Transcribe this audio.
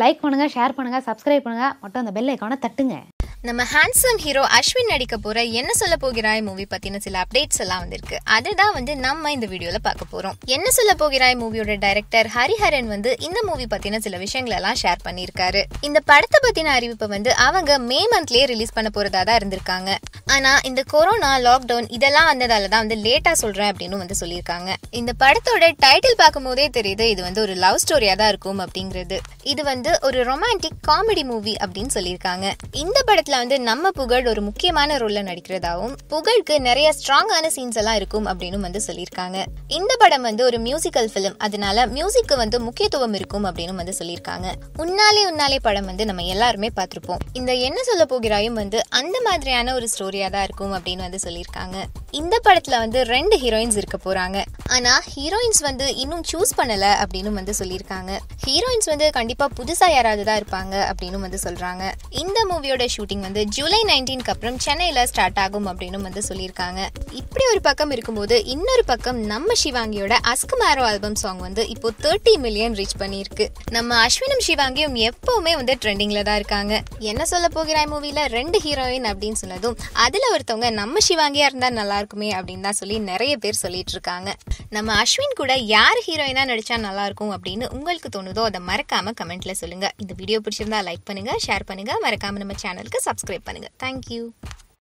like பண்ணுங்கள் share பண்ணுங்கள் subscribe பண்ணுங்கள் மட்டும் அந்த பெல் ஐக்கானை தட்டுங்க நம்ம ஹேண்ட்ஸம் ஹீரோ அஸ்வின் நடிக்க போகிற என்ன சொல்ல போகிறாய் மூவி பற்றின சில அப்டேட்ஸ் எல்லாம் வந்திருக்கு அதுதான் வந்து நம்ம இந்த வீடியோவில் பார்க்க போகிறோம் என்ன சொல்ல போகிறாய் மூவியோட டைரக்டர் ஹரிஹரன் வந்து இந்த மூவி பற்றின சில விஷயங்கள் எல்லாம் ஷேர் பண்ணியிருக்காரு இந்த படத்தை பற்றின அறிவிப்பை வந்து அவங்க மே மந்த்லயே ரிலீஸ் பண்ண போகிறதா தான் இருந்திருக்காங்க ஆனால் இந்த கொரோனா லாக்டவுன் இதெல்லாம் வந்ததால தான் வந்து லேட்டாக சொல்கிறேன் அப்படின்னு வந்து சொல்லியிருக்காங்க இந்த படத்தோட டைட்டில் பார்க்கும்போதே தெரியுது இது வந்து ஒரு லவ் ஸ்டோரியாக தான் இருக்கும் அப்படிங்கிறது இது வந்து ஒரு ரொமான்டிக் காமெடி மூவி அப்படின்னு சொல்லியிருக்காங்க இந்த படத்தில் படத்துல வந்து நம்ம புகழ் ஒரு முக்கியமான ரோலில் நடிக்கிறதாகவும் புகழ்க்கு நிறைய ஸ்ட்ராங்கான சீன்ஸ் எல்லாம் இருக்கும் அப்படின்னு வந்து சொல்லியிருக்காங்க இந்த படம் வந்து ஒரு மியூசிக்கல் ஃபிலிம் அதனால மியூசிக்கு வந்து முக்கியத்துவம் இருக்கும் அப்படின்னு வந்து சொல்லியிருக்காங்க உன்னாலே உன்னாலே படம் வந்து நம்ம எல்லாருமே பார்த்துருப்போம் இந்த என்ன சொல்ல போகிறாயும் வந்து அந்த மாதிரியான ஒரு ஸ்டோரியாக தான் இருக்கும் அப்படின்னு வந்து சொல்லியிருக்காங்க இந்த படத்துல வந்து ரெண்டு ஹீரோயின்ஸ் இருக்க போறாங்க ஆனா ஹீரோயின்ஸ் வந்து இன்னும் சூஸ் பண்ணல அப்படின்னு வந்து சொல்லியிருக்காங்க ஹீரோயின்ஸ் வந்து கண்டிப்பா புதுசா யாராவது தான் இருப்பாங்க அப்படின்னு வந்து சொல்றாங்க இந்த மூவியோட ஷூட்டிங் வந்து ஜூலை நைன்டீனுக்கு அப்புறம் சென்னையில ஸ்டார்ட் ஆகும் அப்படின்னு வந்து சொல்லியிருக்காங்க இப்படி ஒரு பக்கம் இருக்கும்போது இன்னொரு பக்கம் நம்ம சிவாங்கியோட அஸ்குமாரோ ஆல்பம் சாங் வந்து இப்போ தேர்ட்டி மில்லியன் ரீச் பண்ணியிருக்கு நம்ம அஸ்வினும் சிவாங்கியும் எப்பவுமே வந்து ட்ரெண்டிங்ல தான் இருக்காங்க என்ன சொல்ல போகிறாய் மூவில ரெண்டு ஹீரோயின் அப்படின்னு சொன்னதும் அதுல ஒருத்தவங்க நம்ம சிவாங்கியா இருந்தா நல்லா இருக்குமே அப்படின்னு தான் சொல்லி நிறைய பேர் சொல்லிட்டு இருக்காங்க நம்ம அஸ்வின் கூட யார் ஹீரோயினா நடிச்சா நல்லா இருக்கும் அப்படின்னு உங்களுக்கு தோணுதோ அதை மறக்காம கமெண்ட்ல சொல்லுங்க இந்த வீடியோ பிடிச்சிருந்தா லைக் பண்ணுங்க ஷேர் பண்ணுங்க மறக்காம நம்ம சேனலுக்கு சப்ஸ்கிரைப் பண்ணுங்க தேங்க்யூ